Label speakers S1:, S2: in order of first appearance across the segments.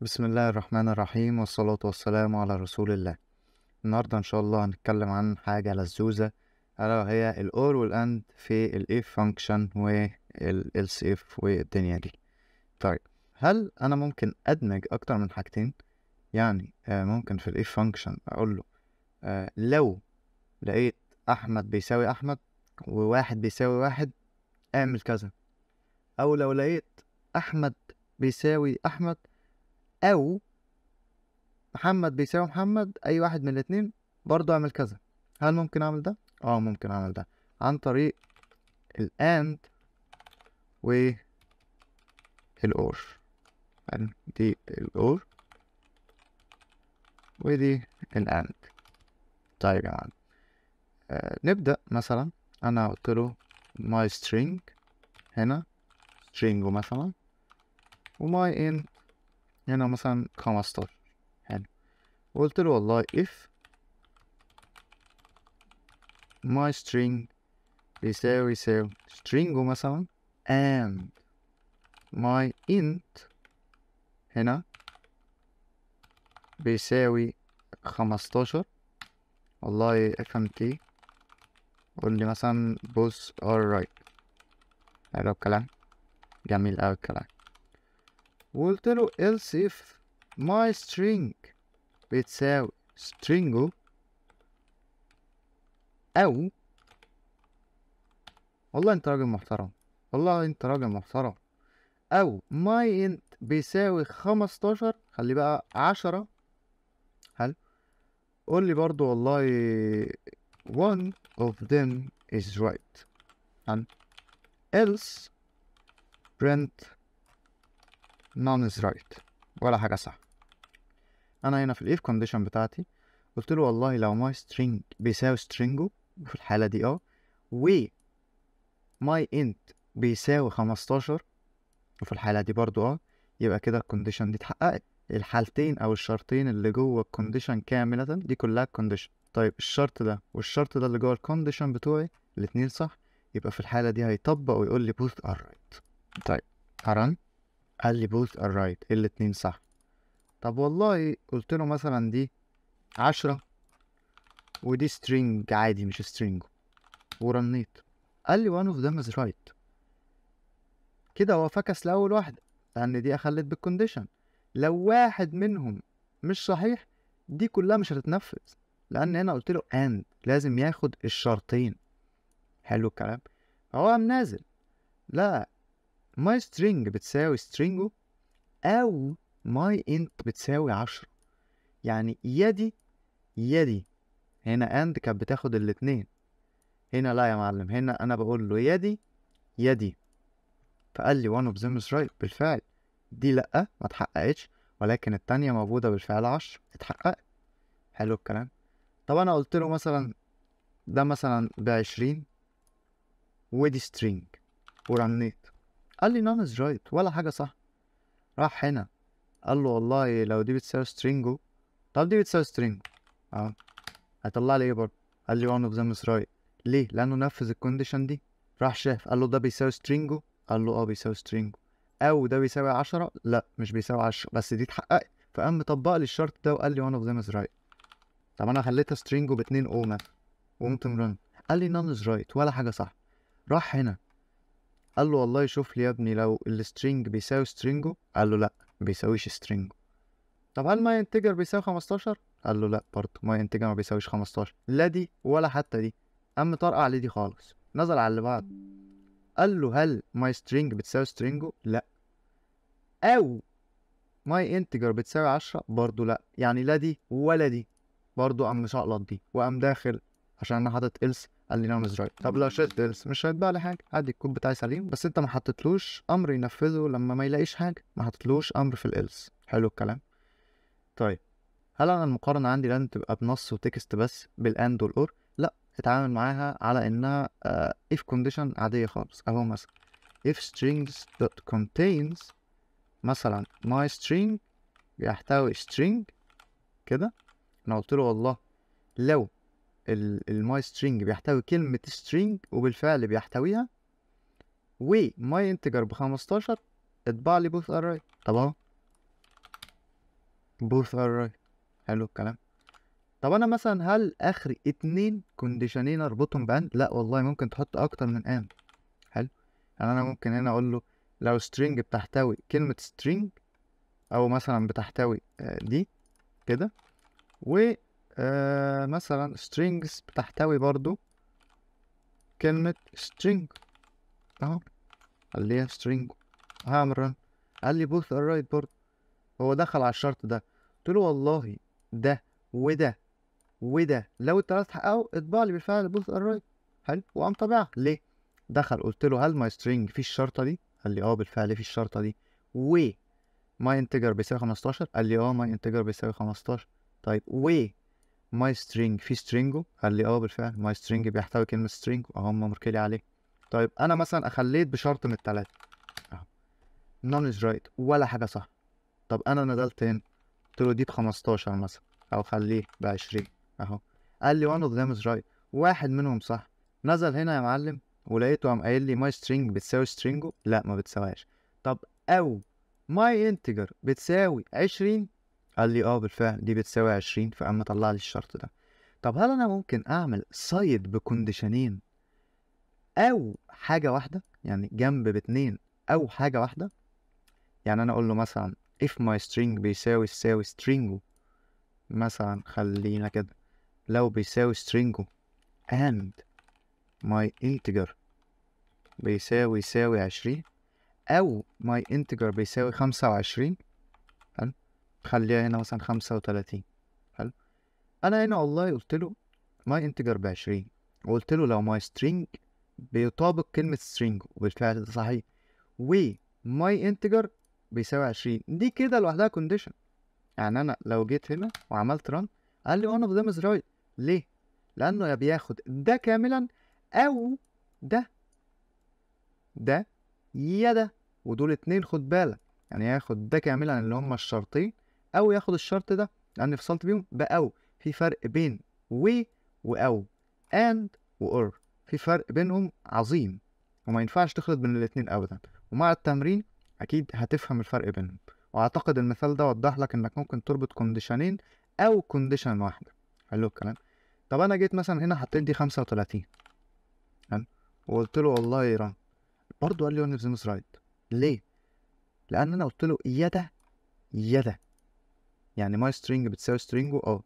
S1: بسم الله الرحمن الرحيم والصلاة والسلام على رسول الله النهاردة إن شاء الله هنتكلم عن حاجة لزوزة ألا وهي ال or and في الـ if function والـ else if والدنيا دي طيب هل أنا ممكن أدمج أكتر من حاجتين؟ يعني آه، ممكن في الـ if function أقول له آه، لو لقيت أحمد بيساوي أحمد وواحد بيساوي واحد اعمل كذا أو لو لقيت أحمد بيساوي أحمد او محمد بيساوي محمد اي واحد من الاتنين برضو اعمل كذا هل ممكن اعمل ده اه ممكن اعمل ده عن طريق الاند و الاور دي الاور ودي الاند طيب يا معلم آه، نبدا مثلا انا قلت له my string هنا string مثلا وماي انت هنا يعني مثلا خمستاشر حلو قلت له والله if my string بيساوي يساوي string مثلا and my int هنا بيساوي خمستاشر والله افهمت ايه قول لي مثلا بوس اور رايت حلو الكلام جميل اوي الكلام وقلت له else if my string بتساوي string أو والله أنت راجل محترم والله أنت راجل محترم أو my int بيساوي خمستاشر خلي بقى عشرة هل قول لي برضو والله one of them is right and else print نون از رايت ولا حاجة صح أنا هنا في الايف كونديشن بتاعتي قلت له والله لو ماي string بيساوي سترينجو في الحالة دي اه و my int بيساوي 15 وفي الحالة دي برضو اه يبقى كده الكونديشن دي اتحققت الحالتين أو الشرطين اللي جوه الكونديشن كاملة دي كلها كونديشن طيب الشرط ده والشرط ده اللي جوه الكونديشن بتوعي الاتنين صح يبقى في الحالة دي هيطبق ويقول لي بوث ار رايت طيب هرن قال لي بوث ار رايت الاتنين صح طب والله قلت له مثلا دي عشرة ودي سترينج عادي مش سترينج ورنيت قال لي وان اوف ذم از رايت كده هو فكس لأول واحدة لأن دي أخلت بالكونديشن لو واحد منهم مش صحيح دي كلها مش هتتنفذ لأن هنا قلت له أند لازم ياخد الشرطين حلو الكلام هو قام نازل لا my string بتساوي string أو my int بتساوي عشرة يعني يا دي يا دي هنا and كانت بتاخد الاتنين هنا لا يا معلم هنا أنا بقول له يا دي يا دي فقال لي one of them is right بالفعل دي لأ ما اتحققتش ولكن التانية موجودة بالفعل عشر اتحققت حلو الكلام طب أنا قلت له مثلا ده مثلا بعشرين ودي string ورنيت قال لي نون از رايت ولا حاجه صح راح هنا قال له والله لو دي بتساوي سترينجو طب دي بتساوي سترينجو اه هيطلع لي ايه برضه قال لي وان اوف ذم از رايت ليه لانه نفذ الكونديشن دي راح شاف قال له ده بيساوي سترينجو قال له اه بيساوي سترينجو او ده بيساوي 10 لا مش بيساوي 10 بس دي اتحققت فقام مطبق لي الشرط ده وقال لي وان اوف ذم از رايت طب انا خليتها سترينجو ب 2 مثلا وقمت مرن قال لي نون از رايت ولا حاجه صح راح هنا قال له والله شوف لي يا ابني لو السترينج بيساوي سترينجو قال له لا بيساويش سترينجو طب هل ماي انتجر بيساوي 15 قال له لا برضه ماي انتجر ما بيساويش 15 لا دي ولا حتى دي قام طرقع دي خالص نزل على اللي بعد قال له هل ماي سترينج بتساوي سترينجو لا او ماي انتجر بتساوي 10 برضه لا يعني لا دي ولا دي برضه قام مشقلط دي وقام داخل عشان انا حاطط else قال لي نو نعم از رايت طب لو شلت else مش هيتبقى لي حاجه عادي الكود بتاعي سليم بس انت ما حطيتلوش امر ينفذه لما ما يلاقيش حاجه ما حطيتلوش امر في الالس حلو الكلام طيب هل انا المقارنه عندي لازم تبقى بنص وتكست بس بالاند والاور لا اتعامل معاها على انها آه، if condition عاديه خالص اهو مثلا if strings dot contains مثلا my string بيحتوي string كده انا قلت له والله لو الماي سترينج بيحتوي كلمة string وبالفعل بيحتويها وماي انتجر بخمستاشر اطبع لي بوث array طب اهو بوث array حلو الكلام طب انا مثلا هل اخر اتنين كونديشنين اربطهم باند لا والله ممكن تحط اكتر من اند حلو يعني انا ممكن هنا اقول له لو string بتحتوي كلمة string او مثلا بتحتوي آه، دي كده و آه، مثلا strings بتحتوي برضو كلمة string اهو لي string هعمل run قال لي both are right برضو هو دخل على الشرط ده قلت له والله ده وده وده لو التلاتة اتحققوا اطبع لي بالفعل both are right حلو وقام طابعها ليه دخل قلت له هل my string في الشرطة دي قال لي اه بالفعل في الشرطة دي و my integer بيساوي 15 قال لي اه my integer بيساوي 15 طيب و ماي سترينج في سترينجو قال لي اه بالفعل ماي سترينج بيحتوي كلمه سترينج اهم مركلي عليه طيب انا مثلا اخليت بشرط من الثلاثه اهو نون از رايت ولا حاجه صح طب انا نزلت هنا قلت له دي ب 15 مثلا او خليه ب 20 اهو قال لي وان اوف ذيم از رايت واحد منهم صح نزل هنا يا معلم ولقيته قام قايل لي ماي سترينج بتساوي سترينجو لا ما بتساويهاش طب او ماي انتجر بتساوي 20 قال لي اه بالفعل دي بتساوي 20 فقام مطلع لي الشرط ده طب هل انا ممكن اعمل سايد بكونديشنين او حاجه واحده يعني جنب باتنين او حاجه واحده يعني انا اقول له مثلا if my string بيساوي ساوي string مثلا خلينا كده لو بيساوي string and my integer بيساوي يساوي عشرين أو my integer بيساوي خمسة وعشرين خليها هنا مثلا خمسة وتلاتين حلو أنا هنا والله قلت له ماي انتجر بعشرين وقلت له لو ماي سترينج بيطابق كلمة سترينج وبالفعل ده صحيح وماي انتجر بيساوي عشرين دي كده لوحدها كونديشن يعني أنا لو جيت هنا وعملت ران قال لي وأنا اوف ذيم is ليه؟ لأنه يا بياخد ده كاملا أو ده ده يا ده ودول اتنين خد بالك يعني ياخد ده كاملا اللي هما الشرطين او ياخد الشرط ده لان فصلت بيهم باو في فرق بين و واو and وأور في فرق بينهم عظيم وما ينفعش تخلط بين الاتنين ابدا ومع التمرين اكيد هتفهم الفرق بينهم واعتقد المثال ده وضح لك انك ممكن تربط كونديشنين او كونديشن واحده حلو الكلام طب انا جيت مثلا هنا حطيت دي 35 وقلت له والله يا برضه قال لي اون رايت ليه لان انا قلت له يدا يدا يعني my string بتساوي string اه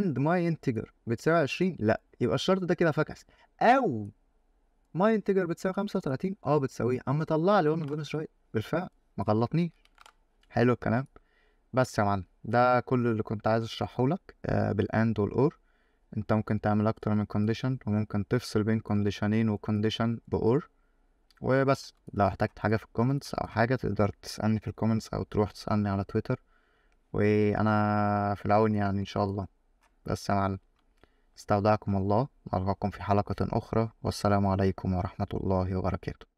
S1: and my integer بتساوي 20 لا يبقى الشرط ده كده فكس او my integer بتساوي 35 اه بتساويه قام طلع لي من bonus شويه بالفعل ما غلطني حلو الكلام بس يا معلم ده كل اللي كنت عايز اشرحه لك آه بالاند والاور انت ممكن تعمل اكتر من كونديشن وممكن تفصل بين كونديشنين وكونديشن باور وبس لو احتجت حاجه في الكومنتس او حاجه تقدر تسالني في الكومنتس او تروح تسالني على تويتر وأنا في العون يعني إن شاء الله بس مع معلم استودعكم الله ألقاكم في حلقة أخرى والسلام عليكم ورحمة الله وبركاته